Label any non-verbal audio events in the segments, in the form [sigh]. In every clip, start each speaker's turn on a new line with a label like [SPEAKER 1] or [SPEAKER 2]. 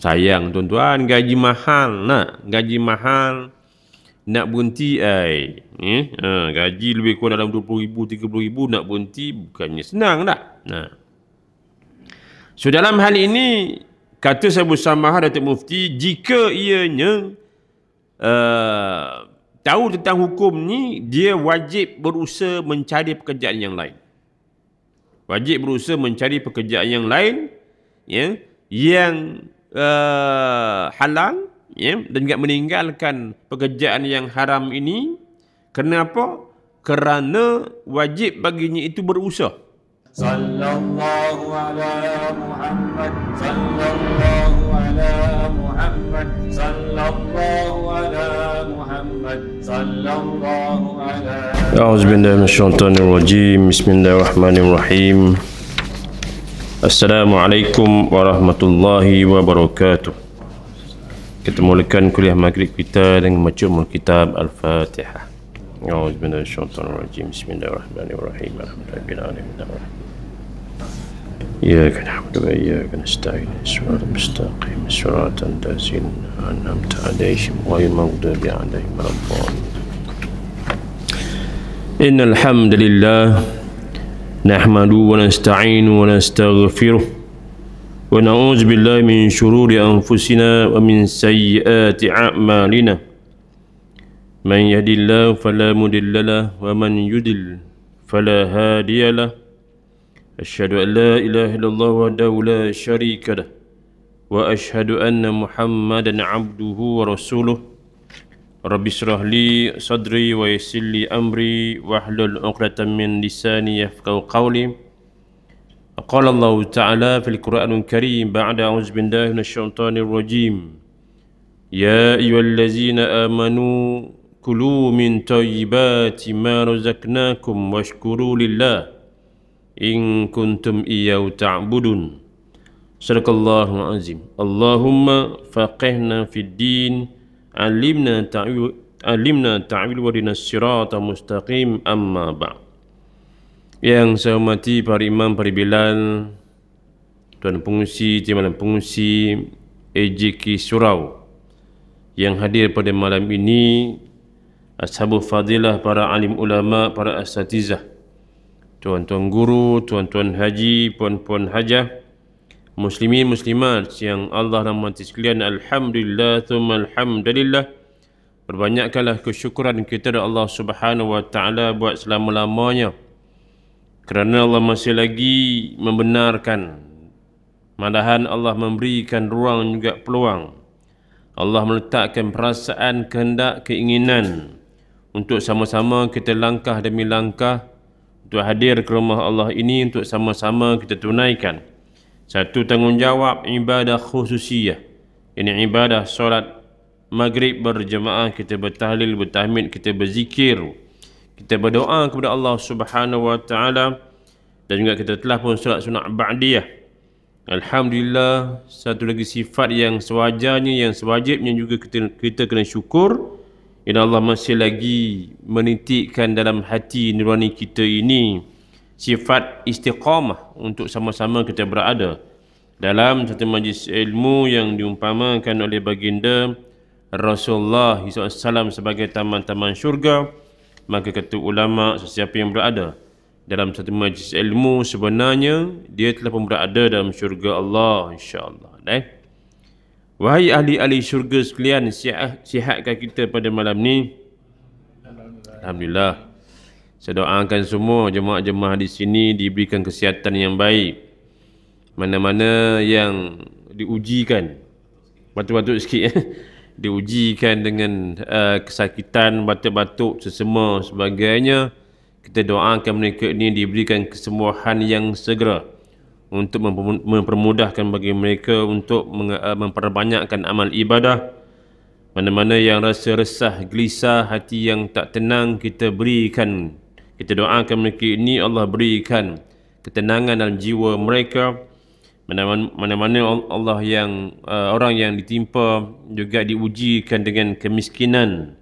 [SPEAKER 1] Sayang tuan-tuan gaji mahal nak gaji mahal nak bunti ai. Eh? Ha, gaji lebih kurang dalam 20,000 30,000 nak bunti bukannya senang tak? Nah. Ha. So dalam hal ini kata Sabu Samaha Datuk Mufti jika ianya uh, tahu tentang hukum ni dia wajib berusaha mencari pekerjaan yang lain. Wajib berusaha mencari pekerjaan yang lain ya yang uh, halal ya dan tidak meninggalkan pekerjaan yang haram ini kenapa kerana wajib baginya itu berusaha sallallahu ala muhammad sallallahu ala muhammad sallallahu ala muhammad sallallahu ala a'udzu السلام عليكم warahmatullahi wabarakatuh kita mulakan kuliah maghrib kita dengan membaca kitab Al-Fatihah أعوذ بالله من الشيطان الرجيم بسم الله الرحمن الرحيم الحمد لله رب العالمين إياك نعبد وإياك نستعين صراط المستقيم صراط الذين أنعمت عليهم غير المغضوب عليهم ولا الضالين إن الحمد لله نحمده ونستعينه ونستغفره ونعوذ بالله من شرور أنفسنا ومن سيئات أعمالنا من يهد الله فلا مضل له ومن يضل فلا هادي له أشهد أن لا إله إلا الله وحده لا شريك له وأشهد أن محمدا عبده ورسوله رب اشرح لي صدري ويسر لي أمري واحلل عقدة من لساني يفقه قولي قال الله تعالى في القرآن الكريم بعد أعوذ بالله من الشيطان الرجيم يا أيها الذين آمنوا كلوا من طيبات ما رزقناكم واشكروا لله إن كنتم إياه تعبدون صدق الله العظيم اللهم فقهنا في الدين alimna ta'wil alimna ta'wil warina sirata mustaqim amma ba' yang saya hormati para imam para bilal tuan pengusi timbalan pengusi AJK Surau yang hadir pada malam ini ashabu fadilah para alim ulama para asatizah tuan-tuan guru tuan-tuan haji puan-puan hajah Muslimin muslimat yang Allah rahmati sekalian alhamdulillah thumma alhamdulillah perbanyakkanlah kesyukuran kita kepada Allah Subhanahu wa taala buat selama-lamanya kerana Allah masih lagi membenarkan malahan Allah memberikan ruang juga peluang Allah meletakkan perasaan kehendak keinginan untuk sama-sama kita langkah demi langkah untuk hadir ke rumah Allah ini untuk sama-sama kita tunaikan. Satu tanggungjawab ibadah khususiyah. Ini ibadah solat maghrib berjemaah kita bertahlil bertahmin, kita berzikir kita berdoa kepada Allah Subhanahu wa taala dan juga kita telah pun solat sunat ba'diyah alhamdulillah satu lagi sifat yang sewajarnya yang sewajibnya juga kita kita kena syukur ya Allah masih lagi menitikkan dalam hati nurani kita ini sifat istiqamah untuk sama-sama kita berada dalam satu majlis ilmu yang diumpamakan oleh baginda Rasulullah SAW sebagai taman-taman syurga maka kata ulama sesiapa yang berada dalam satu majlis ilmu sebenarnya dia telah pun berada dalam syurga Allah insyaAllah eh? wahai ahli-ahli syurga sekalian sihatkah kita pada malam ni Alhamdulillah. Saya doakan semua jemaah-jemaah di sini diberikan kesihatan yang baik. Mana-mana yang diujikan. Batuk-batuk sikit. Eh? [laughs] Diujikan dengan uh, kesakitan, batuk-batuk, sesama sebagainya. Kita doakan mereka ini diberikan kesembuhan yang segera. Untuk mempermudahkan bagi mereka untuk eh, memperbanyakkan amal ibadah. Mana-mana yang rasa resah, gelisah, hati yang tak tenang, kita berikan kita doakan mereka ini Allah berikan ketenangan dalam jiwa mereka. Mana-mana Allah yang uh, orang yang ditimpa juga diujikan dengan kemiskinan.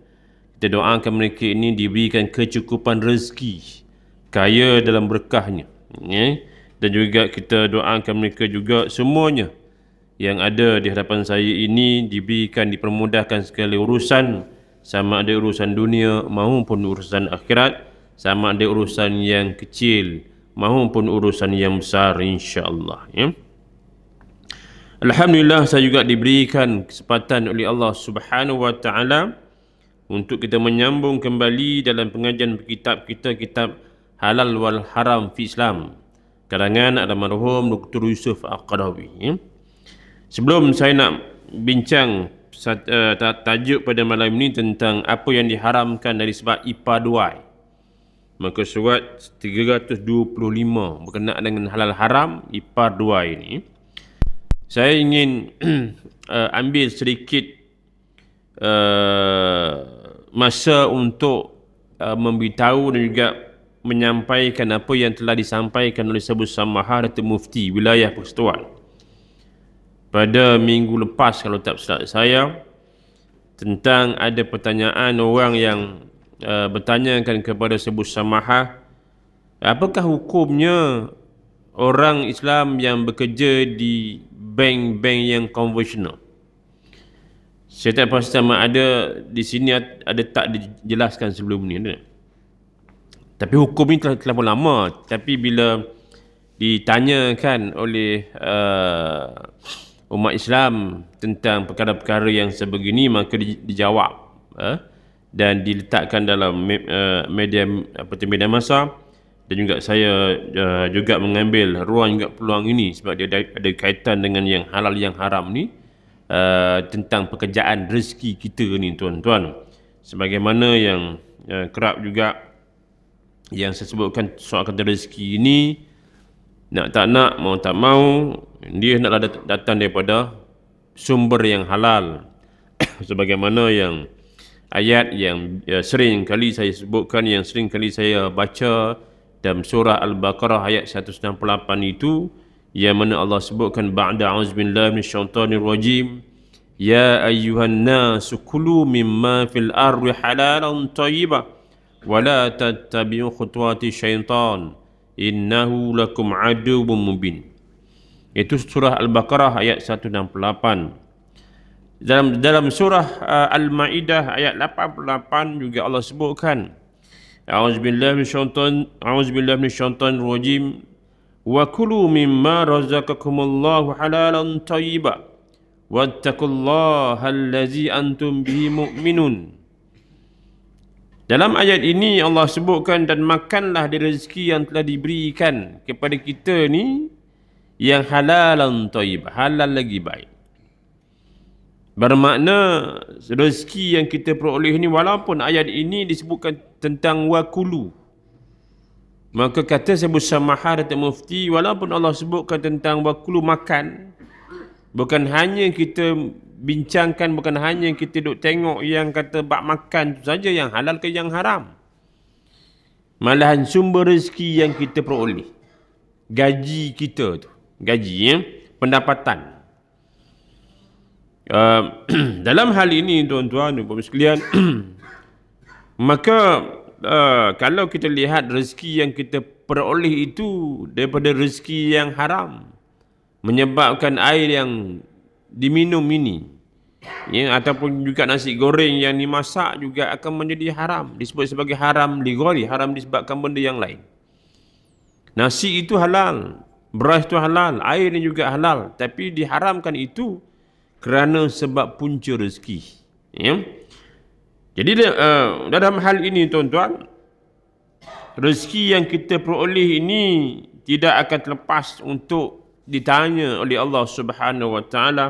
[SPEAKER 1] Kita doakan mereka ini diberikan kecukupan rezeki. Kaya dalam berkahnya. Yeah. Dan juga kita doakan mereka juga semuanya yang ada di hadapan saya ini diberikan, dipermudahkan segala urusan sama ada urusan dunia maupun urusan akhirat sama ada urusan yang kecil maupun urusan yang besar insya-Allah ya. Alhamdulillah saya juga diberikan kesempatan oleh Allah Subhanahu wa taala untuk kita menyambung kembali dalam pengajian kitab kita kitab halal wal haram fi Islam karangan almarhum Dr. Yusuf Al-Qadawi. Ya. Sebelum saya nak bincang eh, tajuk pada malam ini tentang apa yang diharamkan dari sebab ipaduai maka surat 325 berkenaan dengan halal haram ipar 2 ini saya ingin [clears throat] uh, ambil sedikit uh, masa untuk uh, memberitahu dan juga menyampaikan apa yang telah disampaikan oleh Sabu Samaha Datuk Mufti Wilayah Persetuan pada minggu lepas kalau tak salah saya tentang ada pertanyaan orang yang uh, bertanyakan kepada Sebu Samaha apakah hukumnya orang Islam yang bekerja di bank-bank yang konvensional saya tak pasti sama ada di sini ada tak dijelaskan sebelum ni ada tapi hukum ni telah, telah lama tapi bila ditanyakan oleh uh, umat Islam tentang perkara-perkara yang sebegini maka dijawab eh? dan diletakkan dalam eh, media apa tu media masa dan juga saya eh, juga mengambil ruang juga peluang ini sebab dia ada, ada kaitan dengan yang halal yang haram ni uh, tentang pekerjaan rezeki kita ni tuan-tuan sebagaimana yang uh, kerap juga yang saya sebutkan soal kata rezeki ini nak tak nak mau tak mau dia hendaklah datang daripada sumber yang halal [coughs] sebagaimana yang ayat yang uh, sering kali saya sebutkan yang sering kali saya baca dalam surah al-baqarah ayat 168 itu yang mana Allah sebutkan ba'da auzubillahi minasyaitanir rajim ya ayyuhan nas kulu mimma fil ardi halalan tayyiban wa la tattabi'u khutuwati syaitan innahu lakum aduwwum mubin itu surah al-baqarah ayat 168 dalam dalam surah uh, al-maidah ayat 88 juga Allah sebutkan auzubillahi minasyaitan auzubillahi minasyaitan rajim wa kulu mimma razaqakumullahu halalan tayyiba wattaqullaha allazi antum bihi mu'minun dalam ayat ini Allah sebutkan dan makanlah dari rezeki yang telah diberikan kepada kita ni yang halalan tayyib halal lagi baik Bermakna rezeki yang kita peroleh ni walaupun ayat ini disebutkan tentang wakulu. Maka kata saya sebut samaha atau mufti walaupun Allah sebutkan tentang wakulu makan. Bukan hanya kita bincangkan, bukan hanya kita duk tengok yang kata bak makan tu saja yang halal ke yang haram. Malahan sumber rezeki yang kita peroleh. Gaji kita tu. Gaji ya. Pendapatan. Pendapatan. Ah, [clears throat] dalam hal ini tuan-tuan dan puan sekalian [clears throat] maka uh, kalau kita lihat rezeki yang kita peroleh itu daripada rezeki yang haram menyebabkan air yang diminum ini ya, ataupun juga nasi goreng yang dimasak juga akan menjadi haram disebut sebagai haram ligori haram disebabkan benda yang lain nasi itu halal beras itu halal air ini juga halal tapi diharamkan itu kerana sebab punca rezeki. Ya? Jadi uh, dalam hal ini tuan-tuan, rezeki yang kita peroleh ini tidak akan terlepas untuk ditanya oleh Allah Subhanahu Wa Taala.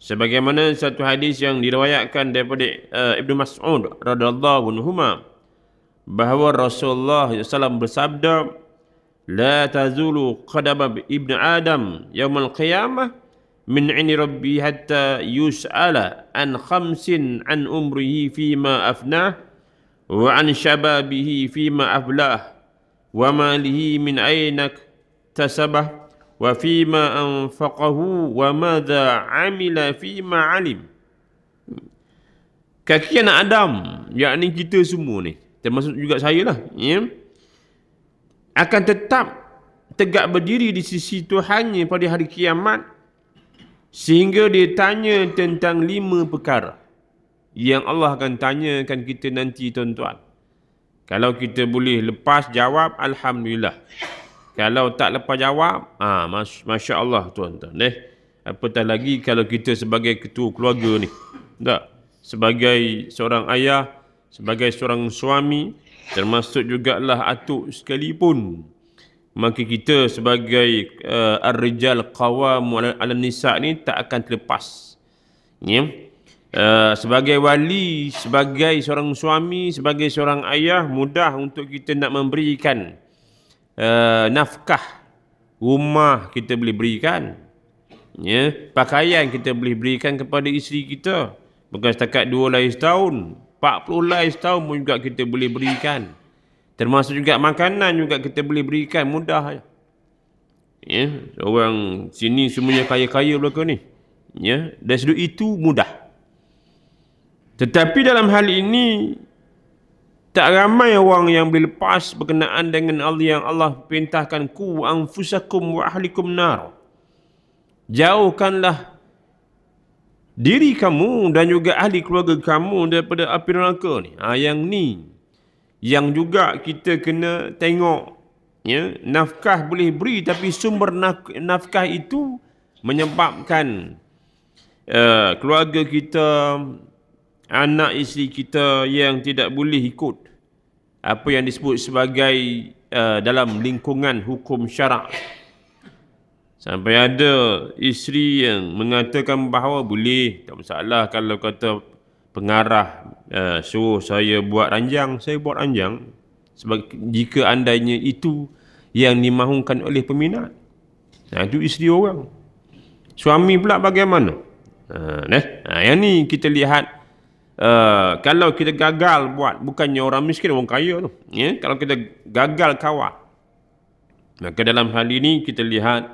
[SPEAKER 1] Sebagaimana satu hadis yang diriwayatkan daripada uh, eh, Ibnu Mas'ud radhiyallahu anhu bahawa Rasulullah SAW bersabda la tazulu qadama ibnu adam yaumul qiyamah min ini Rabbi hatta yus'ala an khamsin an umrihi fi ma afna' wa an shababhi fi ma afla' wa ma lihi min ainak tasabah wa fi ma anfaqahu wa mada amila fi ma alim kaki anak Adam yakni kita semua ni termasuk juga saya lah ya akan tetap tegak berdiri di sisi Tuhan pada hari kiamat Sehingga dia tanya tentang lima perkara yang Allah akan tanyakan kita nanti tuan-tuan. Kalau kita boleh lepas jawab, Alhamdulillah. Kalau tak lepas jawab, ah, mas Masya Allah tuan-tuan. Eh? Apatah lagi kalau kita sebagai ketua keluarga ni. Tak? Sebagai seorang ayah, sebagai seorang suami, termasuk jugalah atuk sekalipun maka kita sebagai uh, ar-rijal qawamu ala nisa ni tak akan terlepas ya yeah. uh, sebagai wali sebagai seorang suami sebagai seorang ayah mudah untuk kita nak memberikan uh, nafkah rumah kita boleh berikan yeah. pakaian kita boleh berikan kepada isteri kita bukan setakat 2 lai setahun puluh lai setahun pun juga kita boleh berikan Termasuk juga makanan juga kita boleh berikan mudah. Ya, orang sini semuanya kaya-kaya belaka ni. Ya, dari sudut itu mudah. Tetapi dalam hal ini tak ramai orang yang boleh lepas berkenaan dengan Allah yang Allah perintahkan ku anfusakum wa ahlikum nar. Jauhkanlah diri kamu dan juga ahli keluarga kamu daripada api neraka ni. Ha, yang ni yang juga kita kena tengok ya nafkah boleh beri tapi sumber nafkah itu menyebabkan uh, keluarga kita anak isteri kita yang tidak boleh ikut apa yang disebut sebagai uh, dalam lingkungan hukum syarak sampai ada isteri yang mengatakan bahawa boleh tak masalah kalau kata pengarah uh, suruh saya buat ranjang, saya buat ranjang. Sebab jika andainya itu yang dimahukan oleh peminat. Nah, itu isteri orang. Suami pula bagaimana? Ha, nah, yang ni kita lihat uh, kalau kita gagal buat bukannya orang miskin orang kaya tu. Ya, yeah? kalau kita gagal kawal. Maka dalam hal ini kita lihat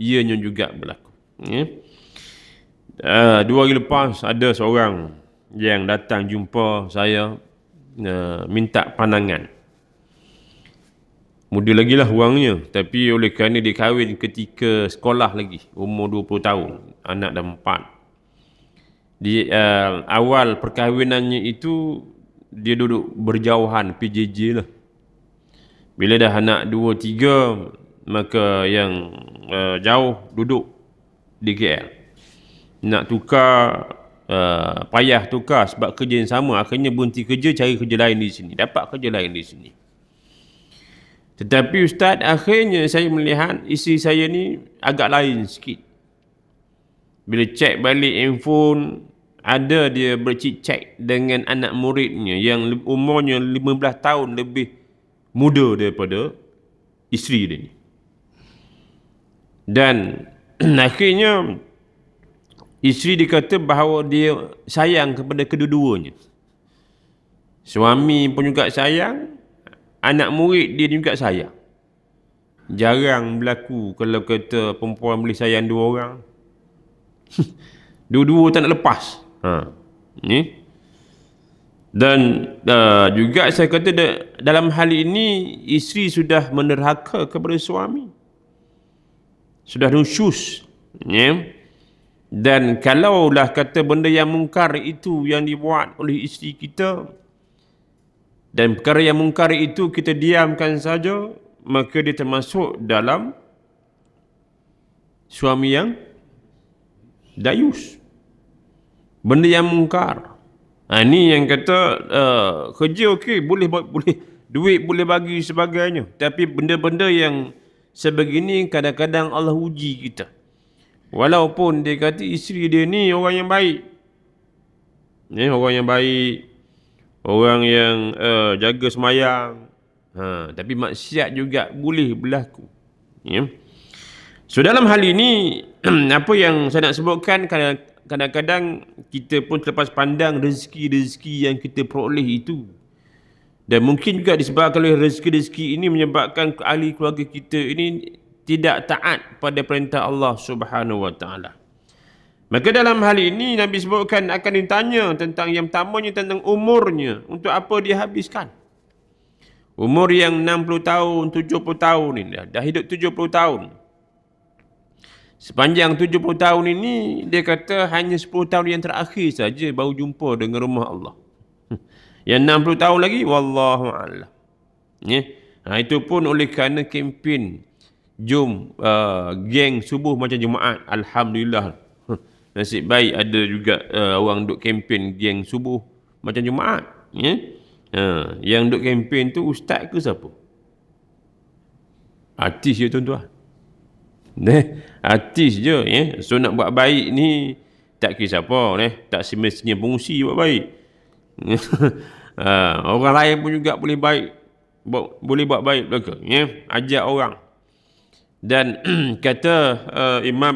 [SPEAKER 1] ianya juga berlaku. Ya. Yeah? Uh, dua hari lepas ada seorang yang datang jumpa saya uh, minta pandangan. Muda lagi lah wangnya. Tapi oleh kerana dia kahwin ketika sekolah lagi. Umur 20 tahun. Anak dah empat. Di uh, awal perkahwinannya itu, dia duduk berjauhan PJJ lah. Bila dah anak dua, tiga, maka yang uh, jauh duduk di KL. Nak tukar Ah, payah tukar sebab kerja yang sama akhirnya berhenti kerja cari kerja lain di sini dapat kerja lain di sini tetapi ustaz akhirnya saya melihat isi saya ni agak lain sikit bila cek balik handphone ada dia bercicak dengan anak muridnya yang umurnya 15 tahun lebih muda daripada isteri dia ni. Dan [clears throat] akhirnya Isteri dikata bahawa dia sayang kepada kedua-duanya. Suami pun juga sayang. Anak murid dia juga sayang. Jarang berlaku kalau kata perempuan boleh sayang dua orang. [laughs] dua-dua tak nak lepas. Ha. Ni. Dan uh, juga saya kata da- dalam hal ini isteri sudah menerhaka kepada suami. Sudah nusyus. Ya. Yeah. Dan kalaulah kata benda yang mungkar itu yang dibuat oleh isteri kita dan perkara yang mungkar itu kita diamkan saja maka dia termasuk dalam suami yang dayus. Benda yang mungkar. Ha, ini yang kata uh, kerja okey boleh boleh duit boleh bagi sebagainya tapi benda-benda yang sebegini kadang-kadang Allah uji kita. Walaupun dia kata isteri dia ni orang yang baik. Ni orang yang baik. Orang yang uh, jaga semayang. Ha, tapi maksiat juga boleh berlaku. Ya. So dalam hal ini, [clears throat] apa yang saya nak sebutkan kadang-kadang kita pun terlepas pandang rezeki-rezeki yang kita peroleh itu. Dan mungkin juga disebabkan oleh rezeki-rezeki ini menyebabkan ahli keluarga kita ini tidak taat pada perintah Allah Subhanahu wa taala. Maka dalam hal ini Nabi sebutkan akan ditanya tentang yang pertamanya tentang umurnya untuk apa dia habiskan. Umur yang 60 tahun, 70 tahun ini dah, dah hidup 70 tahun. Sepanjang 70 tahun ini dia kata hanya 10 tahun yang terakhir saja baru jumpa dengan rumah Allah. [laughs] Yang 60 tahun lagi wallahu a'lam. Ya. Ha, itu pun oleh kerana kempen Jom uh, geng subuh macam Jumaat. Alhamdulillah. Nasib baik ada juga uh, orang duk kempen geng subuh macam Jumaat. Yeah? Uh, yang duk kempen tu ustaz ke siapa? Artis je tuan-tuan. Eh? Artis je. Yeah? So nak buat baik ni tak kisah apa. Eh? Tak semestinya pengusi buat baik. [laughs] uh, orang lain pun juga boleh baik. Bo- boleh buat baik belaka. Yeah? Ajak orang. Dan [clears throat] kata uh, Imam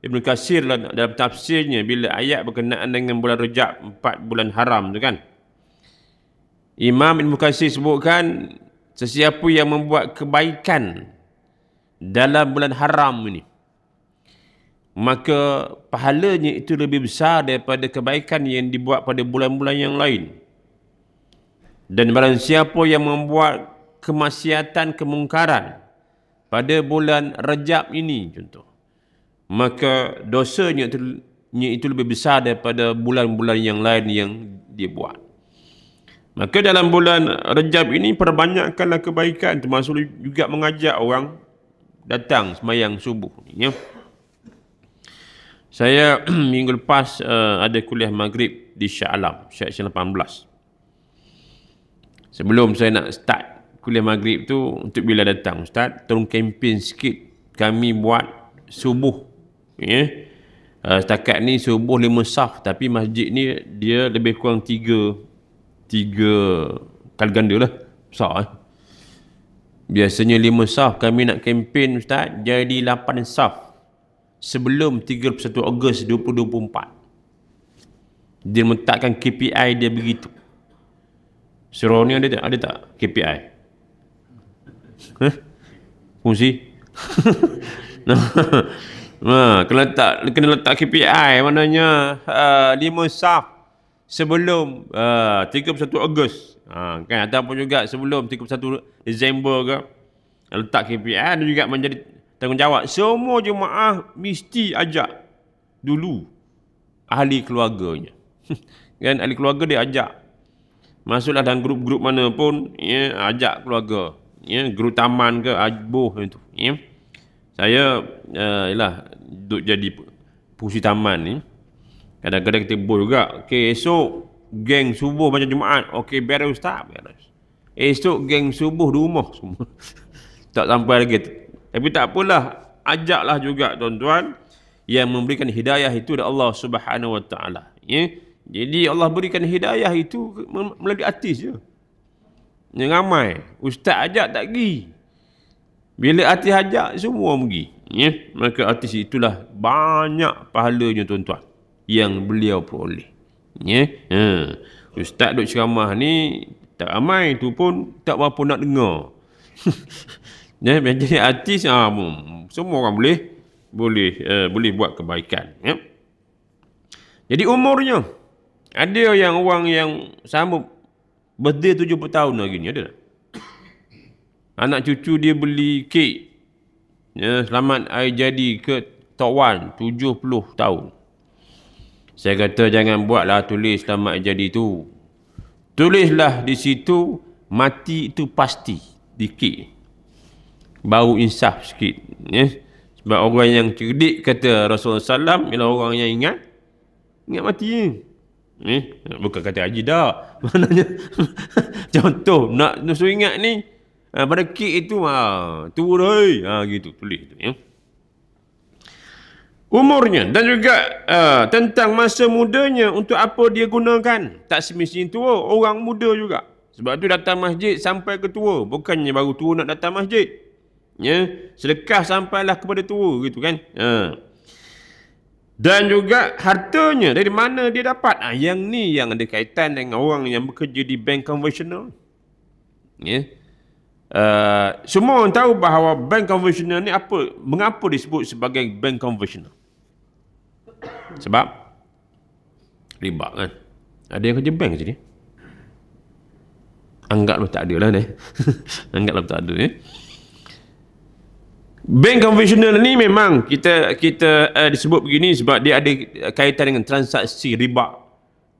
[SPEAKER 1] Ibn Qasir lah dalam tafsirnya bila ayat berkenaan dengan bulan rejab, empat bulan haram tu kan. Imam Ibn Qasir sebutkan sesiapa yang membuat kebaikan dalam bulan haram ini. Maka pahalanya itu lebih besar daripada kebaikan yang dibuat pada bulan-bulan yang lain. Dan barang siapa yang membuat kemaksiatan kemungkaran, pada bulan Rejab ini contoh maka dosanya itu, itu lebih besar daripada bulan-bulan yang lain yang dia buat maka dalam bulan Rejab ini perbanyakkanlah kebaikan termasuk juga mengajak orang datang semayang subuh ya saya [clears throat] minggu lepas uh, ada kuliah maghrib di Syah Alam, Syah 18. Sebelum saya nak start kuliah maghrib tu untuk bila datang ustaz tolong kempen sikit kami buat subuh ya yeah. uh, setakat ni subuh lima saf tapi masjid ni dia lebih kurang tiga tiga kali ganda lah besar eh. biasanya lima saf kami nak kempen ustaz jadi lapan saf sebelum 31 Ogos 2024 dia letakkan KPI dia begitu Seronok ada tak? Ada tak KPI? Eh? Fungsi? [laughs] ha, kena letak kena letak KPI maknanya uh, ha, 5 saf sebelum ha, uh, 31 Ogos. Ha, kan ataupun juga sebelum 31 Disember ke letak KPI dan juga menjadi tanggungjawab semua jemaah mesti ajak dulu ahli keluarganya. [laughs] kan ahli keluarga dia ajak. Masuklah dalam grup-grup mana pun ya, ajak keluarga ya guru taman ke ajboh itu ya saya uh, eh, yalah duduk jadi pusi taman ni kadang-kadang kita boh juga okey esok geng subuh macam jumaat okey beres ustaz beres esok geng subuh rumah [laughs] semua tak sampai lagi tapi tak apalah ajaklah juga tuan-tuan yang memberikan hidayah itu adalah Allah Subhanahu Wa Taala ya jadi Allah berikan hidayah itu melalui artis je yang ramai ustaz ajak tak pergi bila artis ajak semua pergi ya maka artis itulah banyak pahalanya tuan-tuan yang beliau peroleh ya ha. ustaz duk ceramah ni tak ramai tu pun tak berapa nak dengar [laughs] ya menjadi artis ha, semua orang boleh boleh uh, boleh buat kebaikan ya jadi umurnya ada yang orang yang sanggup Birthday puluh tahun lagi ni ada tak? Anak cucu dia beli kek. Ya, selamat hari jadi ke Tok Wan 70 tahun. Saya kata jangan buatlah tulis selamat hari jadi tu. Tulislah di situ mati itu pasti di kek. Bau insaf sikit. Ya. Sebab orang yang cerdik kata Rasulullah SAW ialah orang yang ingat. Ingat mati. Ya eh? bukan kata haji dah. [laughs] Maknanya [laughs] contoh nak nusu ingat ni eh, pada kek itu ha, ah, tu hei. Ha gitu tulis tu ya. Umurnya dan juga uh, tentang masa mudanya untuk apa dia gunakan. Tak semestinya tua, orang muda juga. Sebab tu datang masjid sampai ke tua. Bukannya baru tua nak datang masjid. Ya, sedekah sampailah kepada tua gitu kan. Ha dan juga hartanya dari mana dia dapat ah yang ni yang ada kaitan dengan orang yang bekerja di bank konvensional ya yeah. Uh, semua orang tahu bahawa bank konvensional ni apa mengapa disebut sebagai bank konvensional sebab riba kan ada yang kerja bank sini anggaplah tak ada lah ni [laughs] anggaplah tak ada ni eh? Bank konvensional ni memang kita kita uh, disebut begini sebab dia ada kaitan dengan transaksi riba.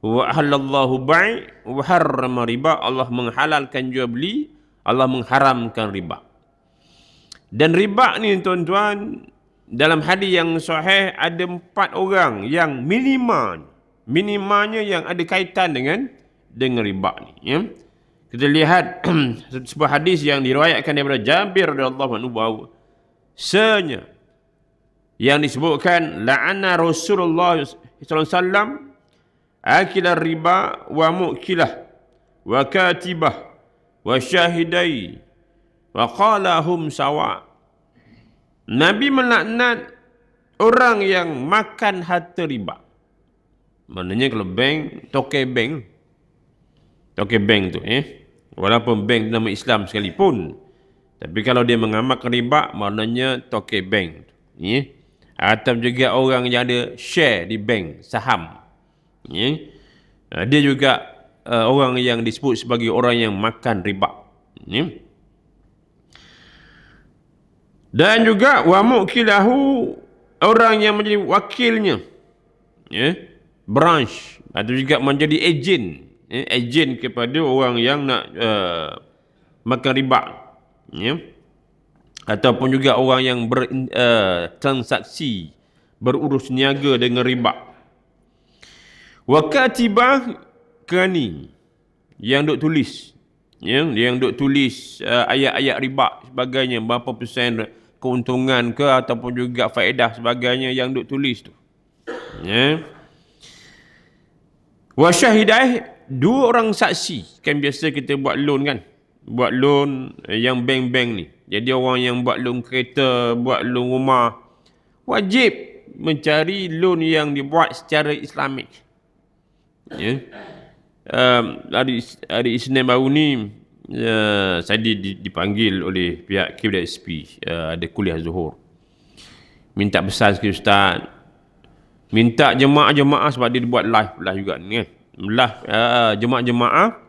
[SPEAKER 1] Wa halallahu bai wa harrama riba. Allah menghalalkan jual beli, Allah mengharamkan riba. Dan riba ni tuan-tuan dalam hadis yang sahih ada empat orang yang minima minimanya yang ada kaitan dengan dengan riba ni ya. Kita lihat [clears throat] sebuah hadis yang diriwayatkan daripada Jabir radhiyallahu anhu Senya yang disebutkan la'ana Rasulullah sallallahu alaihi wasallam akila riba wa mukilah wa katibah wa syahidai wa qala hum sawa Nabi melaknat orang yang makan harta riba Maknanya kalau bank, toke bank. Toke bank tu eh. Walaupun bank nama Islam sekalipun. Tapi kalau dia mengamak riba, maknanya toke bank. Ya. Atau juga orang yang ada share di bank, saham. Ya. Dia juga uh, orang yang disebut sebagai orang yang makan riba. Ya. Dan juga wamukilahu orang yang menjadi wakilnya. Ya. Branch. Atau juga menjadi ejen. Ya. Ejen kepada orang yang nak uh, makan riba. Ya ya ataupun juga orang yang ber, uh, transaksi berurus niaga dengan riba wa katibah kerani yang duk tulis ya yang duk tulis uh, ayat-ayat riba sebagainya berapa persen keuntungan ke ataupun juga faedah sebagainya yang duk tulis tu ya wa syahidah dua orang saksi kan biasa kita buat loan kan buat loan eh, yang bank-bank ni. Jadi orang yang buat loan kereta, buat loan rumah, wajib mencari loan yang dibuat secara islamik. Ya. Um, hari, hari Isnin baru ni, uh, saya dipanggil oleh pihak KWSP, uh, ya, ada kuliah zuhur. Minta pesan sikit Ustaz. Minta jemaah-jemaah sebab dia buat live lah juga ni kan. Live uh, ya, jemaah-jemaah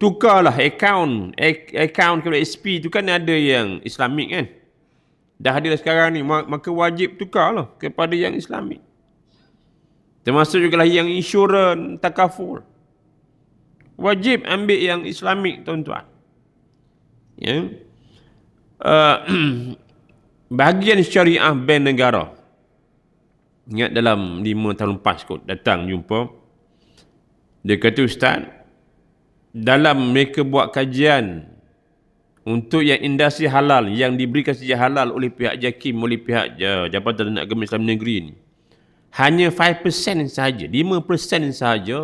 [SPEAKER 1] tukarlah account account kepada SP tu kan ada yang islamik kan dah ada lah sekarang ni maka wajib tukarlah kepada yang islamik termasuk juga lah yang insuran, takaful wajib ambil yang islamik tuan-tuan ya uh, [clears throat] bahagian syariah bank negara ingat dalam 5 tahun lepas kot datang jumpa dia kata ustaz dalam mereka buat kajian untuk yang industri halal yang diberikan sija halal oleh pihak JAKIM oleh pihak eh, Jabatan Tenaga Kerja Islam Negeri ini hanya 5% saja 5% saja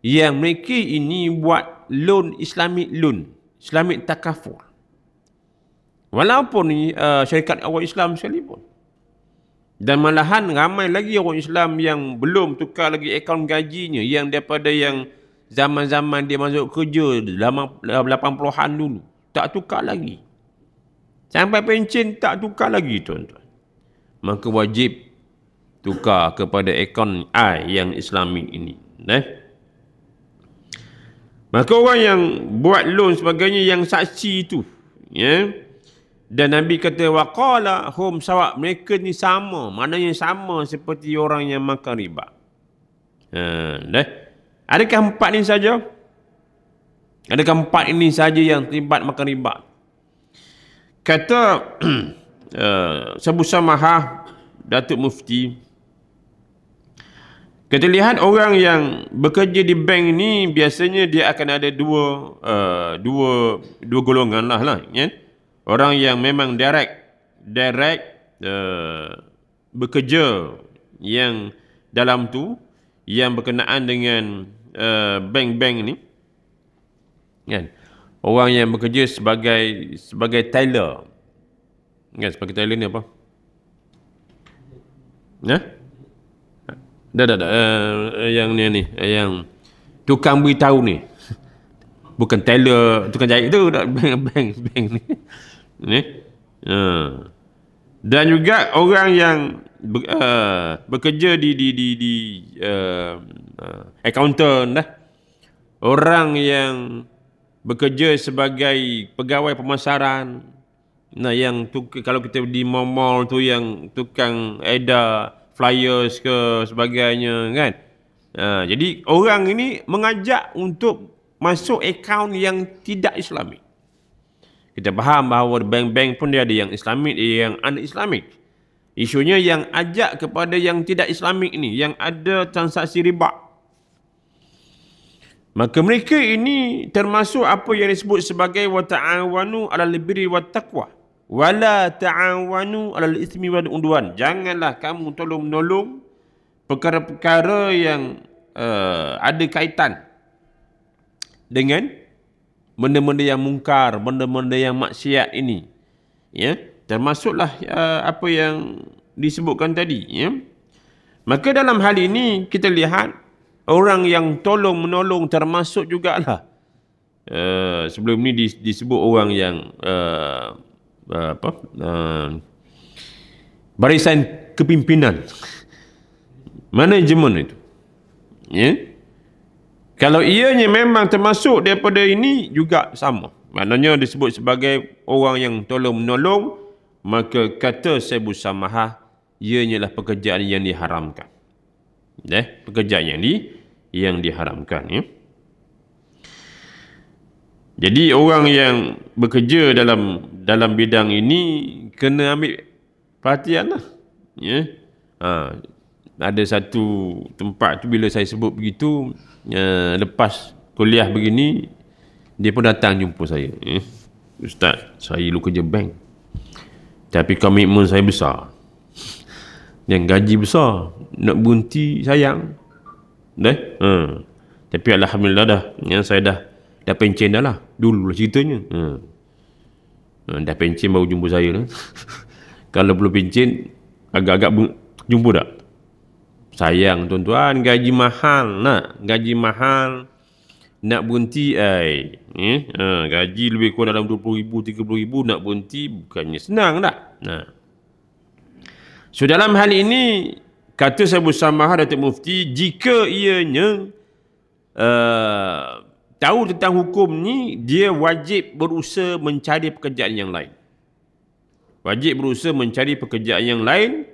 [SPEAKER 1] yang mereka ini buat loan Islamic loan Islamic takaful walaupun uh, syarikat orang Islam sekalipun dan malahan ramai lagi orang Islam yang belum tukar lagi akaun gajinya yang daripada yang zaman-zaman dia masuk kerja lama 80-an dulu tak tukar lagi sampai pencen tak tukar lagi tuan-tuan maka wajib tukar kepada akaun I yang islami ini eh maka orang yang buat loan sebagainya yang saksi itu ya yeah? dan nabi kata waqala hum sawak mereka ni sama maknanya sama seperti orang yang makan riba ha uh, dah Adakah empat ini saja? Adakah empat ini saja yang terlibat makan riba? Kata [clears throat] eh, Sabu Samaha Datuk Mufti Kita lihat orang yang bekerja di bank ini biasanya dia akan ada dua uh, dua dua golongan lah lah. Yeah? Orang yang memang direct direct uh, bekerja yang dalam tu yang berkenaan dengan bank-bank eh, ni kan orang yang bekerja sebagai sebagai tailor kan sebagai tailor ni apa ya dah dah dah eh, eh, yang ni ni yang tukang beritahu ni [laughs] bukan tailor tukang jahit tu dah [laughs] bank bank bank ni [laughs] ni uh. dan juga orang yang be, uh, bekerja di di di di uh, uh accountant lah. Orang yang bekerja sebagai pegawai pemasaran nah yang tu kalau kita di mall tu yang tukang edar flyers ke sebagainya kan. Uh, jadi orang ini mengajak untuk masuk akaun yang tidak islamik. Kita faham bahawa bank-bank pun dia ada yang islamik, dia yang un-islamik. Isunya yang ajak kepada yang tidak islamik ni yang ada transaksi riba. Maka mereka ini termasuk apa yang disebut sebagai wa ta'awanu 'alal birri wat taqwa wala ta'awanu 'alal ismi wal udwan. Janganlah kamu tolong-menolong perkara-perkara yang uh, ada kaitan dengan benda-benda yang mungkar, benda-benda yang maksiat ini. Ya. Yeah? termasuklah uh, apa yang disebutkan tadi ya maka dalam hal ini kita lihat orang yang tolong menolong termasuk jugalah uh, sebelum ini disebut orang yang uh, uh, apa uh, barisan kepimpinan manajemen itu ya kalau ianya memang termasuk daripada ini juga sama maknanya disebut sebagai orang yang tolong menolong maka kata Sebu Samaha ianya lah pekerjaan yang diharamkan. Eh, pekerjaan yang di yang diharamkan ya. Jadi orang yang bekerja dalam dalam bidang ini kena ambil perhatianlah. Ya. Ha, ada satu tempat tu bila saya sebut begitu uh, lepas kuliah begini dia pun datang jumpa saya. Eh, Ustaz, saya lu kerja bank. Tapi komitmen saya besar Yang gaji besar Nak berhenti sayang Dah ha. Tapi Alhamdulillah dah Yang saya dah Dah pencen dah lah Dulu lah ceritanya ha. ha dah pencen baru jumpa saya lah. [laughs] Kalau belum pencen Agak-agak jumpa tak Sayang tuan-tuan Gaji mahal nak Gaji mahal nak berhenti ai eh ha, gaji lebih kurang dalam 20000 30000 nak berhenti bukannya senang tak nah ha. so dalam hal ini kata Sabu Samaha Datuk Mufti jika ianya uh, tahu tentang hukum ni dia wajib berusaha mencari pekerjaan yang lain wajib berusaha mencari pekerjaan yang lain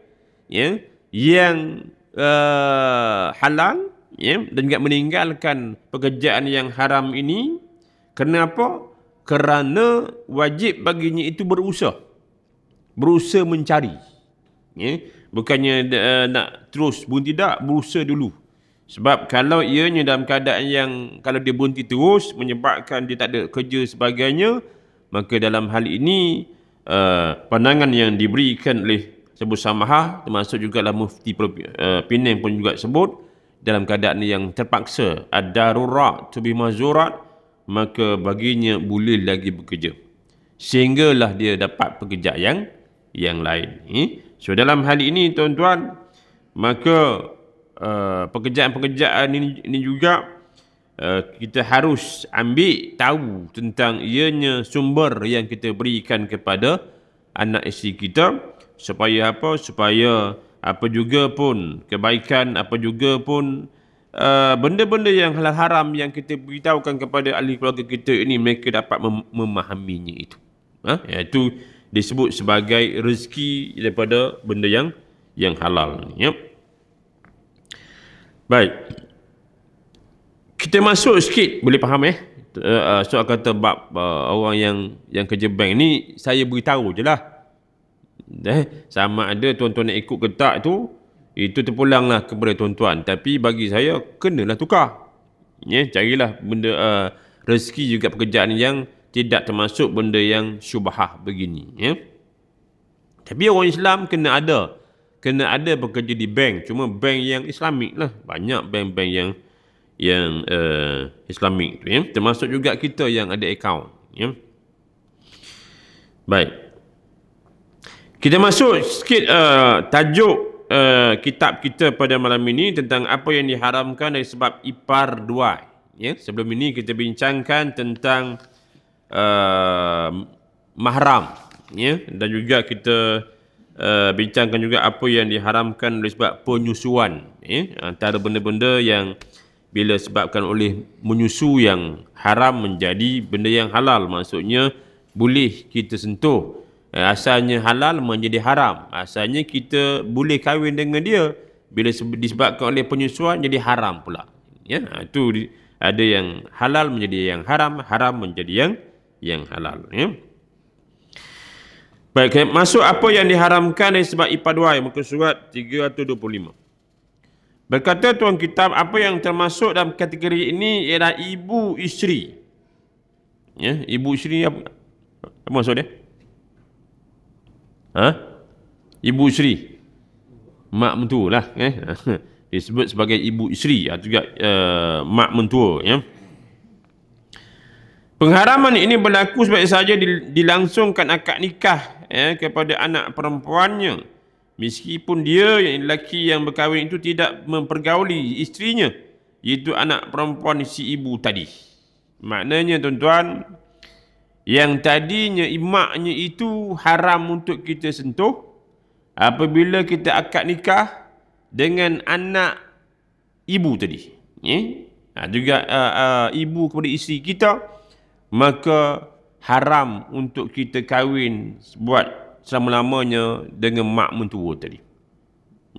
[SPEAKER 1] ya yeah, yang uh, halal ya dan juga meninggalkan pekerjaan yang haram ini kenapa kerana wajib baginya itu berusaha berusaha mencari ya bukannya uh, nak terus pun tidak berusaha dulu sebab kalau ianya dalam keadaan yang kalau dia berhenti terus menyebabkan dia tak ada kerja sebagainya maka dalam hal ini uh, pandangan yang diberikan oleh sebut samaha termasuk juga lah mufti uh, Penang pun juga sebut dalam keadaan yang terpaksa ad-darurat to be mazurat maka baginya boleh lagi bekerja sehinggalah dia dapat pekerja yang yang lain eh? so dalam hal ini tuan-tuan maka uh, pekerjaan-pekerjaan ini, ini juga uh, kita harus ambil tahu tentang ianya sumber yang kita berikan kepada anak isteri kita supaya apa supaya apa juga pun kebaikan, apa juga pun uh, benda-benda uh, yang halal haram yang kita beritahukan kepada ahli keluarga kita ini mereka dapat mem- memahaminya itu. Ha? Iaitu ya, disebut sebagai rezeki daripada benda yang yang halal. Yep. Ya. Baik. Kita masuk sikit boleh faham eh? Uh, uh so kata bab uh, orang yang yang kerja bank ni saya beritahu je lah. Eh, sama ada tuan-tuan nak ikut ke tak tu, itu terpulanglah kepada tuan-tuan. Tapi bagi saya, kenalah tukar. Ya, carilah benda uh, rezeki juga pekerjaan yang tidak termasuk benda yang syubhah begini. Ya. Tapi orang Islam kena ada. Kena ada bekerja di bank. Cuma bank yang islamik lah. Banyak bank-bank yang yang uh, islamik tu. Ya. Termasuk juga kita yang ada account. Ya. Baik. Kita masuk sikit uh, tajuk uh, kitab kita pada malam ini tentang apa yang diharamkan dari sebab ipar dua. Ya, sebelum ini kita bincangkan tentang uh, mahram ya dan juga kita uh, bincangkan juga apa yang diharamkan dari sebab penyusuan ya antara benda-benda yang bila sebabkan oleh menyusu yang haram menjadi benda yang halal maksudnya boleh kita sentuh Eh, asalnya halal menjadi haram. Asalnya kita boleh kahwin dengan dia. Bila disebabkan oleh penyusuan jadi haram pula. Ya, itu ha, ada yang halal menjadi yang haram. Haram menjadi yang yang halal. Ya. Baik, masuk apa yang diharamkan dari sebab Ipaduai. Muka surat 325. Berkata Tuan Kitab, apa yang termasuk dalam kategori ini ialah ibu isteri. Ya, ibu isteri apa? Apa maksud ha? ibu isteri mak mentua lah eh ha. [laughs] disebut sebagai ibu isteri atau ha, juga uh, mak mentua ya pengharaman ini berlaku sebab sahaja dilangsungkan akad nikah ya kepada anak perempuannya meskipun dia yang lelaki yang berkahwin itu tidak mempergauli isterinya iaitu anak perempuan si ibu tadi maknanya tuan-tuan yang tadinya imaknya itu haram untuk kita sentuh apabila kita akad nikah dengan anak ibu tadi eh? ha, juga uh, uh, ibu kepada isteri kita maka haram untuk kita kahwin buat selama-lamanya dengan mak mentua tadi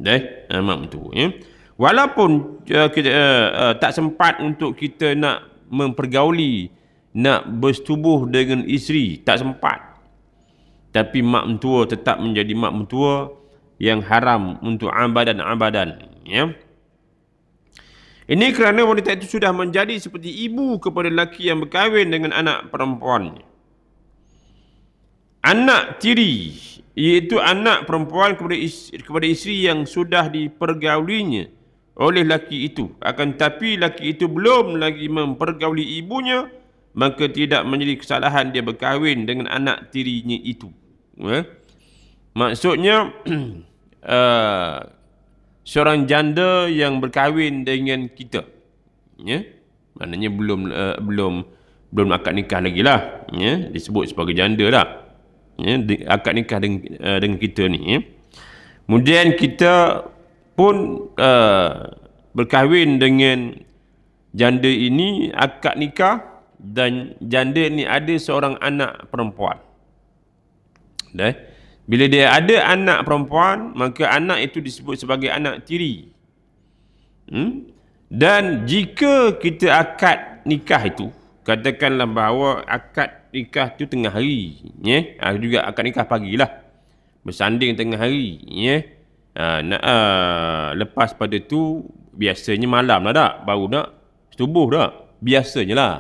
[SPEAKER 1] eh? mak mentua eh? walaupun uh, kita, uh, uh, tak sempat untuk kita nak mempergauli nak bersetubuh dengan isteri tak sempat tapi mak mentua tetap menjadi mak mentua yang haram untuk abadan-abadan ya ini kerana wanita itu sudah menjadi seperti ibu kepada lelaki yang berkahwin dengan anak perempuan. anak tiri iaitu anak perempuan kepada isteri, kepada isteri yang sudah dipergaulinya oleh laki itu akan tapi laki itu belum lagi mempergauli ibunya maka tidak menjadi kesalahan dia berkahwin dengan anak tirinya itu. Eh? Maksudnya, [clears throat] uh, seorang janda yang berkahwin dengan kita. Ya? Maknanya belum uh, belum belum akad nikah lagi lah. Ya? Disebut sebagai janda lah. Ya? Yeah? akad nikah dengan, uh, dengan kita ni. Ya? Kemudian kita pun uh, berkahwin dengan janda ini akad nikah dan janda ni ada seorang anak perempuan. Dan bila dia ada anak perempuan, maka anak itu disebut sebagai anak tiri. Hmm? Dan jika kita akad nikah itu, katakanlah bahawa akad nikah itu tengah hari. Ya? Yeah? Ha, juga akad nikah pagi lah. Bersanding tengah hari. Ya? Yeah? Ha, nak, ha, lepas pada tu biasanya malam lah tak? Baru nak subuh tak? Biasanya lah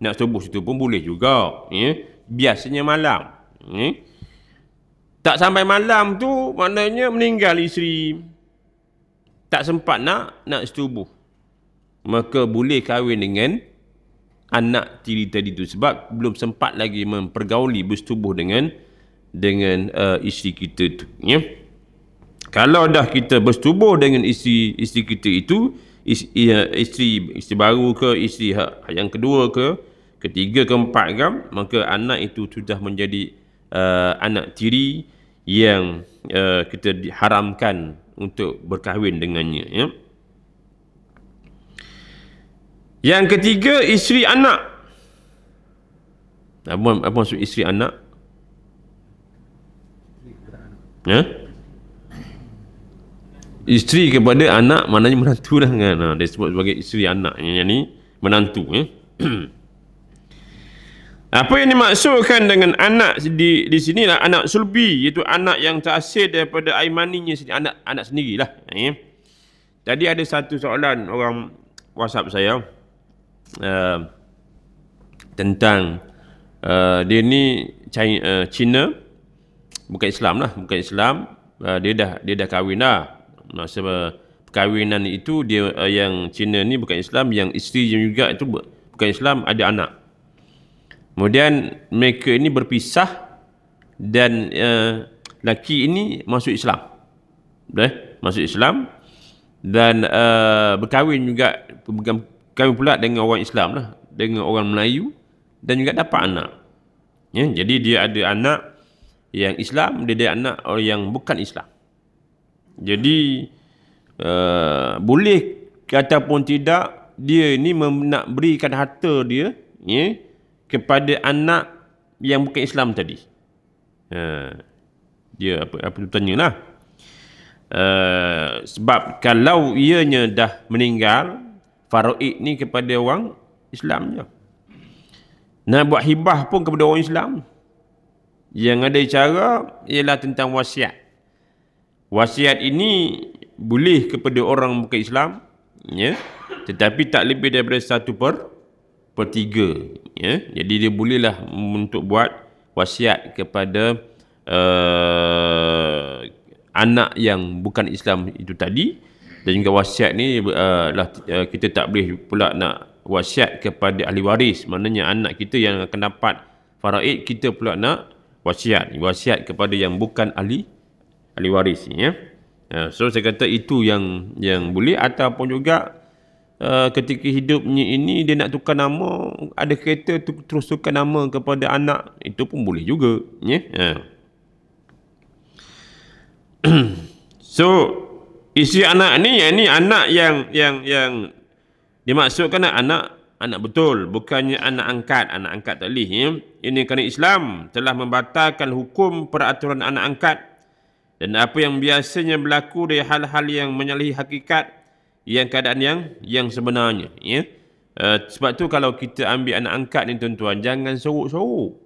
[SPEAKER 1] nak subuh situ pun boleh juga ya biasanya malam ya tak sampai malam tu maknanya meninggal isteri tak sempat nak nak subuh maka boleh kahwin dengan anak tiri tadi tu sebab belum sempat lagi mempergauli bersetubuh dengan dengan uh, isteri kita tu ya kalau dah kita bersetubuh dengan isteri isteri kita itu isteri ya, isteri, isteri baru ke isteri ha-, yang kedua ke ketiga keempat gam maka anak itu sudah menjadi uh, anak tiri yang uh, kita diharamkan untuk berkahwin dengannya ya yang ketiga isteri anak apa apa maksud isteri anak ya isteri kepada anak maknanya menantu lah, kan ha, dia sebut sebagai isteri anak yang, ni menantu eh? [clears throat] Apa yang dimaksudkan dengan anak di, di sini lah anak sulbi iaitu anak yang terhasil daripada air maninya sendiri anak anak sendirilah ya. Tadi ada satu soalan orang WhatsApp saya uh, tentang uh, dia ni China, uh, Cina bukan Islam lah bukan Islam uh, dia dah dia dah kahwin dah masa uh, perkahwinan itu dia uh, yang Cina ni bukan Islam yang isteri juga itu bukan Islam ada anak Kemudian mereka ini berpisah dan uh, eh, laki ini masuk Islam. Boleh? Masuk Islam dan uh, berkahwin juga kami pula dengan orang Islam lah, dengan orang Melayu dan juga dapat anak. Ya, jadi dia ada anak yang Islam, dia ada anak orang yang bukan Islam. Jadi uh, boleh pun tidak dia ini nak berikan harta dia ya, kepada anak yang bukan Islam tadi? Ha. Dia apa apa tu tanyalah. Uh, ha, sebab kalau ianya dah meninggal faraid ni kepada orang Islam je. Nak buat hibah pun kepada orang Islam. Yang ada cara ialah tentang wasiat. Wasiat ini boleh kepada orang bukan Islam ya tetapi tak lebih daripada satu per per tiga. Ya? Jadi dia bolehlah untuk buat wasiat kepada uh, anak yang bukan Islam itu tadi. Dan juga wasiat ni uh, lah, eh, kita tak boleh pula nak wasiat kepada ahli waris. Maknanya anak kita yang akan dapat faraid, kita pula nak wasiat. Wasiat kepada yang bukan ahli, ahli waris. Ya? Uh, so saya kata itu yang yang boleh ataupun juga Eh, ketika hidupnya ini dia nak tukar nama ada kereta tu, terus tukar nama kepada anak itu pun boleh juga ya yeah? Ha. [clears throat] yeah. so isi anak ni yang ni anak yang yang yang dimaksudkan anak anak betul bukannya anak angkat anak angkat tak boleh yeah? ini kerana Islam telah membatalkan hukum peraturan anak angkat dan apa yang biasanya berlaku dari hal-hal yang menyalahi hakikat yang keadaan yang yang sebenarnya ya uh, sebab tu kalau kita ambil anak angkat ni tuan-tuan jangan sorok-sorok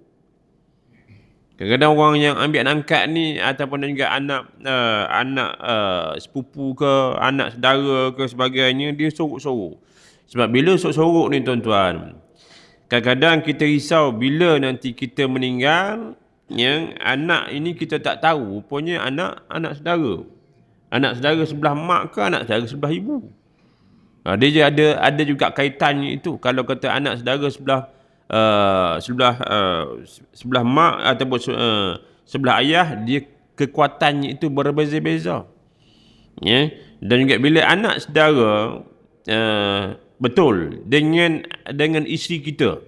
[SPEAKER 1] kadang-kadang orang yang ambil anak angkat ni ataupun juga anak uh, anak uh, sepupu ke anak saudara ke sebagainya dia sorok-sorok sebab bila sorok-sorok ni tuan-tuan kadang-kadang kita risau bila nanti kita meninggal yang anak ini kita tak tahu rupanya anak anak saudara anak saudara sebelah mak ke anak saudara sebelah ibu. Ha, dia je ada ada juga kaitan itu. Kalau kata anak saudara sebelah uh, sebelah uh, sebelah mak ataupun uh, sebelah ayah, dia kekuatannya itu berbeza-beza. Ya. Yeah? Dan juga bila anak saudara uh, betul dengan dengan isteri kita.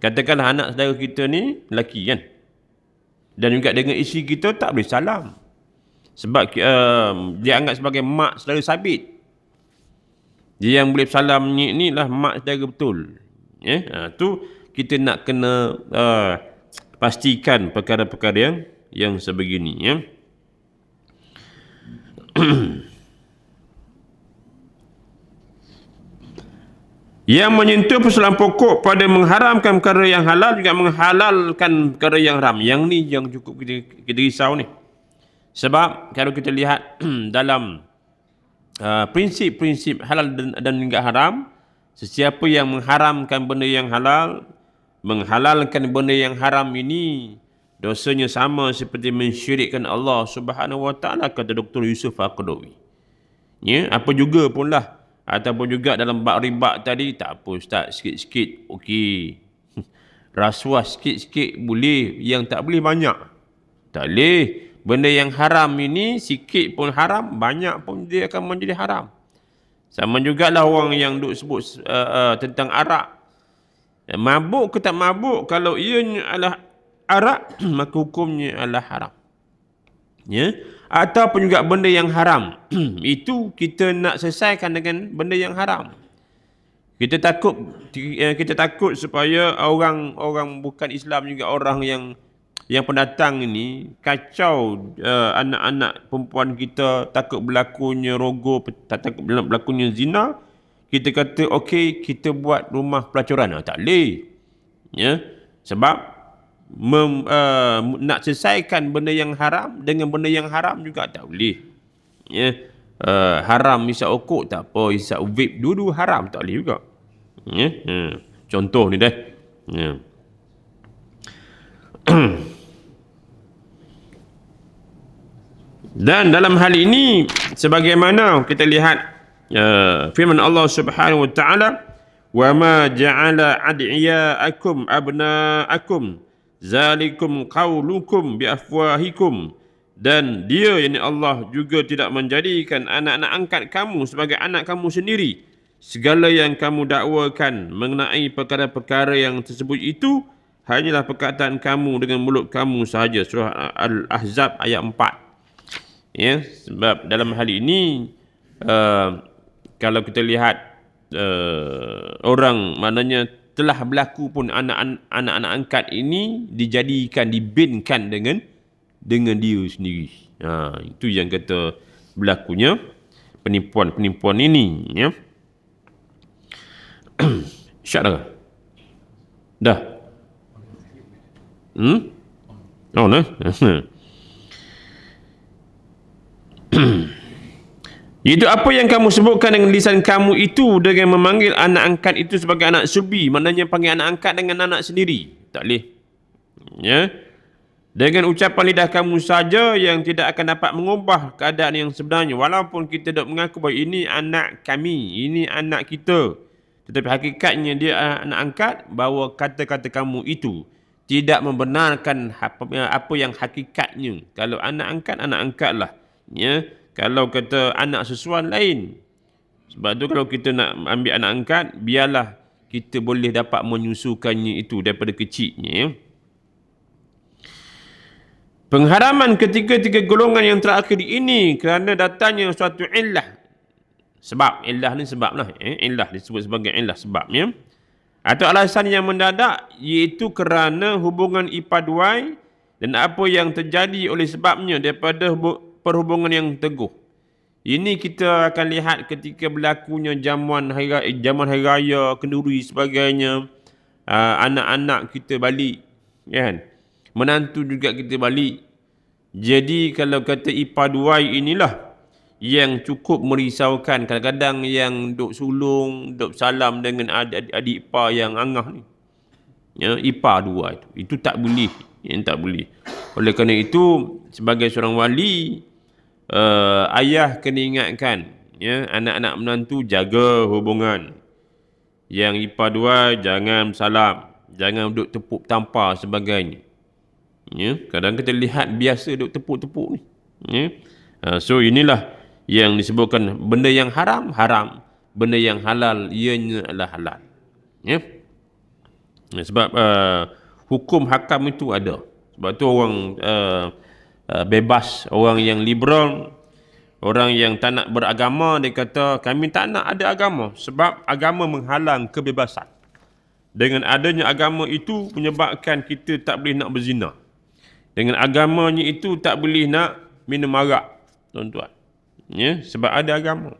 [SPEAKER 1] Katakanlah anak saudara kita ni lelaki kan. Dan juga dengan isteri kita tak boleh salam sebab uh, dia anggap sebagai mak saudara sabit. Dia yang boleh salam ni ni lah mak saudara betul. Ya, eh? ha, tu kita nak kena uh, pastikan perkara-perkara yang yang sebegini ya. [clears throat] yang menyentuh persoalan pokok pada mengharamkan perkara yang halal juga menghalalkan perkara yang haram. Yang ni yang cukup kita, kita risau ni. Sebab kalau kita lihat [clears throat] dalam uh, prinsip-prinsip halal dan, dan juga haram, sesiapa yang mengharamkan benda yang halal, menghalalkan benda yang haram ini, dosanya sama seperti mensyirikkan Allah Subhanahu Wa Taala kata Dr. Yusuf Akhdawi. Ya, apa juga pun lah. Ataupun juga dalam bak riba tadi, tak apa Ustaz, sikit-sikit, okey. [laughs] Rasuah sikit-sikit boleh, yang tak boleh banyak. Tak boleh. Benda yang haram ini sikit pun haram, banyak pun dia akan menjadi haram. Sama juga lah orang yang duk sebut uh, uh, tentang arak. Eh, mabuk ke tak mabuk kalau ia adalah arak [clears throat] maka hukumnya adalah haram. Ya. atau pun juga benda yang haram. [clears throat] Itu kita nak selesaikan dengan benda yang haram. Kita takut eh, kita takut supaya orang-orang bukan Islam juga orang yang yang pendatang ini kacau uh, anak-anak perempuan kita takut berlakunya rogo, takut berlakunya zina, kita kata okey kita buat rumah pelacuran. Ah, tak boleh. Ya? Sebab mem, uh, nak selesaikan benda yang haram dengan benda yang haram juga tak boleh. Ya? Uh, haram isap okok tak apa, isap vape dulu haram tak boleh juga. Ya? Hmm. Contoh ni dah. Ya. Hmm. [clears throat] Dan dalam hal ini sebagaimana kita lihat uh, firman Allah Subhanahu wa taala wa ma ja'ala ad'iyaakum abnaakum zalikum qaulukum bi afwahikum dan dia yakni Allah juga tidak menjadikan anak-anak angkat kamu sebagai anak kamu sendiri segala yang kamu dakwakan mengenai perkara-perkara yang tersebut itu Hanyalah perkataan kamu dengan mulut kamu sahaja. Surah Al-Ahzab ayat 4. Ya, sebab dalam hal ini, uh, kalau kita lihat uh, orang maknanya telah berlaku pun anak-anak angkat ini dijadikan, dibinkan dengan dengan dia sendiri. Ha, itu yang kata berlakunya penipuan-penipuan ini. Ya. [coughs] Syak dah? Dah. Hmm? Oh, no. [clears throat] Itu apa yang kamu sebutkan dengan lisan kamu itu dengan memanggil anak angkat itu sebagai anak subi. yang panggil anak angkat dengan anak sendiri. Tak boleh. Ya. Dengan ucapan lidah kamu saja yang tidak akan dapat mengubah keadaan yang sebenarnya. Walaupun kita dah mengaku bahawa ini anak kami. Ini anak kita. Tetapi hakikatnya dia anak angkat bahawa kata-kata kamu Itu tidak membenarkan apa yang hakikatnya. Kalau anak angkat, anak angkatlah. Ya? Kalau kata anak sesuan lain. Sebab tu kalau kita nak ambil anak angkat, biarlah kita boleh dapat menyusukannya itu daripada kecilnya. Ya? Pengharaman ketiga-tiga golongan yang terakhir ini kerana datanya suatu illah. Sebab, illah ni sebab lah. Eh? Ya. Illah disebut sebagai illah sebabnya. Ya? Atau alasan yang mendadak iaitu kerana hubungan ipaduai dan apa yang terjadi oleh sebabnya daripada perhubungan yang teguh. Ini kita akan lihat ketika berlakunya jamuan hari raya, eh, jamuan hari raya kenduri sebagainya ah, anak-anak kita balik ya kan menantu juga kita balik jadi kalau kata ipaduai inilah yang cukup merisaukan kadang-kadang yang duk sulung, duk salam dengan adik-adik ipar yang angah ni. Ya, ipar dua itu. Itu tak boleh. Yang tak boleh. Oleh kerana itu, sebagai seorang wali, uh, ayah kena ingatkan ya, anak-anak menantu jaga hubungan. Yang ipar dua, jangan salam. Jangan duduk tepuk tanpa sebagainya. Ya, kadang kita lihat biasa duduk tepuk-tepuk ni. Ya. Uh, so inilah yang disebutkan benda yang haram haram benda yang halal ianya adalah halal ya yeah? sebab uh, hukum hakam itu ada sebab tu orang uh, uh, bebas orang yang liberal orang yang tak nak beragama dia kata kami tak nak ada agama sebab agama menghalang kebebasan dengan adanya agama itu menyebabkan kita tak boleh nak berzina dengan agamanya itu tak boleh nak minum arak tuan-tuan ya sebab ada agama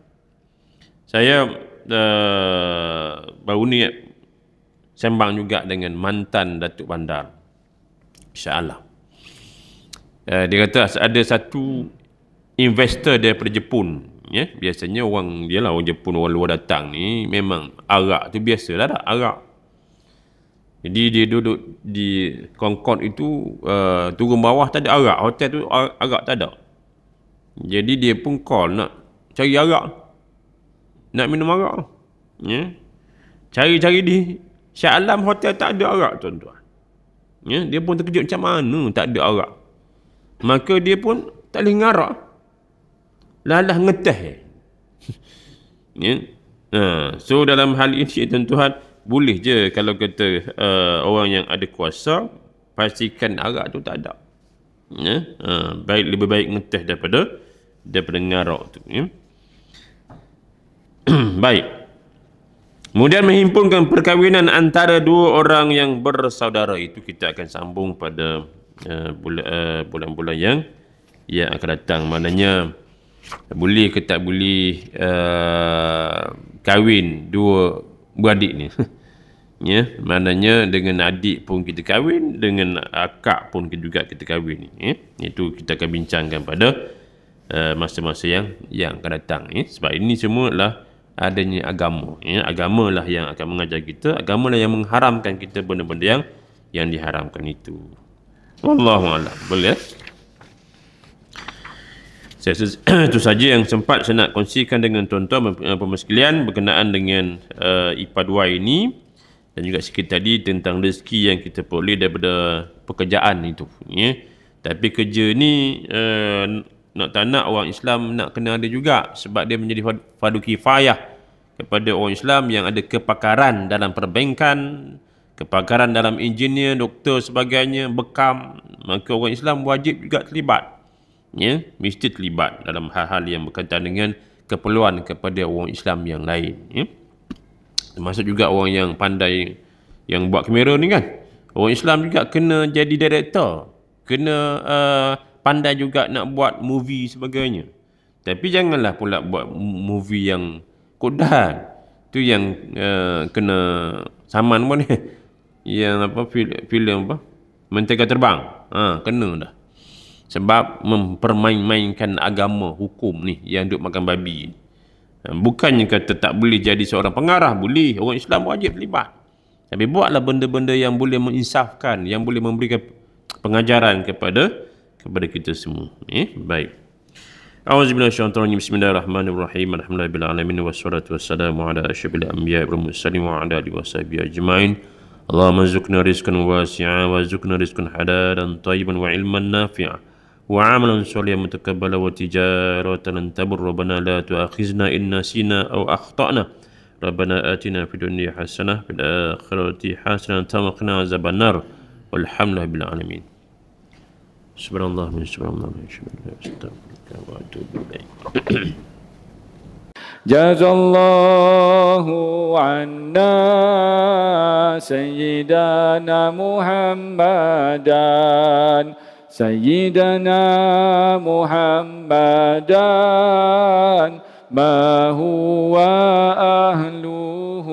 [SPEAKER 1] saya uh, baru ni sembang juga dengan mantan Datuk Bandar insyaAllah uh, dia kata ada satu investor daripada Jepun ya biasanya orang dia lah orang Jepun orang luar datang ni memang arak tu biasa lah dah arak jadi dia duduk di Concord itu uh, turun bawah tak ada arak hotel tu arak, arak tak ada jadi dia pun call nak cari arak. Nak minum arak. Ya. Cari-cari di Syah Alam Hotel tak ada arak tuan-tuan. Ya, dia pun terkejut macam mana tak ada arak. Maka dia pun tak boleh ngarak. Lalah ngeteh. [laughs] ya. Ha. So dalam hal ini tuan-tuan boleh je kalau kata uh, orang yang ada kuasa pastikan arak tu tak ada ya ha, baik lebih baik ngeteh daripada daripada ngarok tu ya [clears throat] baik kemudian menghimpunkan perkahwinan antara dua orang yang bersaudara itu kita akan sambung pada eh, eh, bulan-bulan uh, uh, yang yang akan datang maknanya boleh ke tak boleh uh, kahwin dua beradik ni [laughs] ya maknanya dengan adik pun kita kahwin dengan akak pun kita juga kita kahwin ya itu kita akan bincangkan pada uh, masa-masa yang yang akan datang ya sebab ini semua adalah adanya agama ya agamalah yang akan mengajar kita agamalah yang mengharamkan kita benda-benda yang yang diharamkan itu wallahu a'lam boleh ya? saya rasa [clears throat] itu saja yang sempat saya nak kongsikan dengan tuan-tuan eh, pemeskelian berkenaan dengan uh, eh, IPA 2 ini dan juga sikit tadi tentang rezeki yang kita peroleh daripada pekerjaan itu ya tapi kerja ni uh, nak tak nak orang Islam nak kena ada juga sebab dia menjadi faduki kifayah kepada orang Islam yang ada kepakaran dalam perbankan kepakaran dalam engineer doktor sebagainya bekam maka orang Islam wajib juga terlibat ya mesti terlibat dalam hal-hal yang berkaitan dengan keperluan kepada orang Islam yang lain ya termasuk juga orang yang pandai yang buat kamera ni kan orang Islam juga kena jadi director kena uh, pandai juga nak buat movie sebagainya tapi janganlah pula buat movie yang kodan tu yang uh, kena saman pun ni [laughs] yang apa filem, filem apa mentega terbang ha kena dah sebab mempermain-mainkan agama hukum ni yang duk makan babi ni Bukannya kata tak boleh jadi seorang pengarah, boleh. Orang Islam wajib terlibat. Tapi buatlah benda-benda yang boleh menginsafkan, yang boleh memberikan pengajaran kepada kepada kita semua. Eh, baik. A'udzu billahi minasyaitonir rajim. Bismillahirrahmanirrahim. Alhamdulillahi wassalatu wassalamu ala asyrafil anbiya'i wal mursalin wa ala alihi washabbihi ajmain. Allahumma zukna rizqan wasi'an wa zukna rizqan dan taiban wa ilman nafiah. وعمل صالح متقبل وتجارة لن تبر ربنا لا تؤاخذنا إن نسينا أو أخطأنا ربنا آتنا في الدنيا حسنة في الآخرة حسنة وقنا عذاب النار والحمد لله بالعالمين سبحان الله من سبحان الله من سبحان الله استغفرك واتوب اليك جزا الله عنا سيدنا محمدًا سيدنا محمدا ما هو أهله